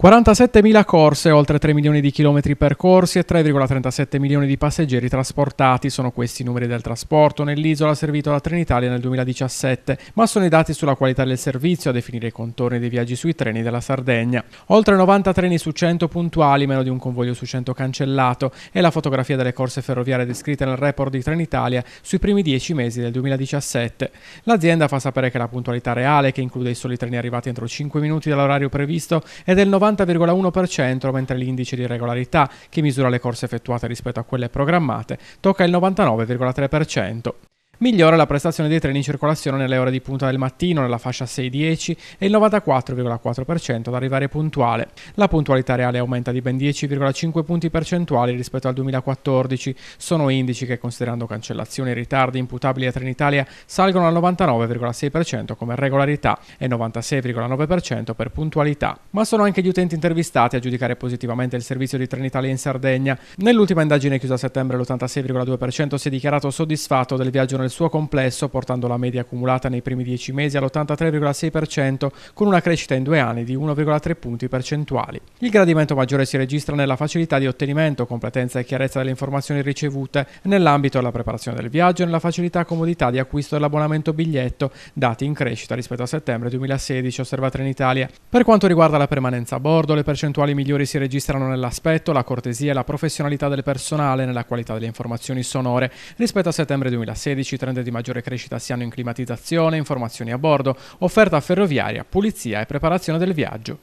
47.000 corse, oltre 3 milioni di chilometri percorsi e 3,37 milioni di passeggeri trasportati sono questi i numeri del trasporto nell'isola servito da Trenitalia nel 2017, ma sono i dati sulla qualità del servizio a definire i contorni dei viaggi sui treni della Sardegna. Oltre 90 treni su 100 puntuali, meno di un convoglio su 100 cancellato, e la fotografia delle corse ferroviarie descritte nel report di Trenitalia sui primi 10 mesi del 2017. L'azienda fa sapere che la puntualità reale, che include i soli treni arrivati entro 5 minuti dall'orario previsto, è del 90 90,1%, mentre l'indice di regolarità, che misura le corse effettuate rispetto a quelle programmate, tocca il 99,3%. Migliora la prestazione dei treni in circolazione nelle ore di punta del mattino, nella fascia 6-10, e il 94,4% ad arrivare puntuale. La puntualità reale aumenta di ben 10,5 punti percentuali rispetto al 2014. Sono indici che, considerando cancellazioni e ritardi imputabili a Trenitalia, salgono al 99,6% come regolarità e 96,9% per puntualità. Ma sono anche gli utenti intervistati a giudicare positivamente il servizio di Trenitalia in Sardegna. Nell'ultima indagine chiusa a settembre l'86,2% si è dichiarato soddisfatto del viaggio nel nel suo complesso, portando la media accumulata nei primi 10 mesi all'83,6%, con una crescita in due anni di 1,3 punti percentuali. Il gradimento maggiore si registra nella facilità di ottenimento, completezza e chiarezza delle informazioni ricevute nell'ambito della preparazione del viaggio e nella facilità e comodità di acquisto dell'abbonamento biglietto, dati in crescita rispetto a settembre 2016, osserva Trenitalia. Per quanto riguarda la permanenza a bordo, le percentuali migliori si registrano nell'aspetto, la cortesia e la professionalità del personale nella qualità delle informazioni sonore rispetto a settembre 2016 trend di maggiore crescita siano in climatizzazione, informazioni a bordo, offerta ferroviaria, pulizia e preparazione del viaggio.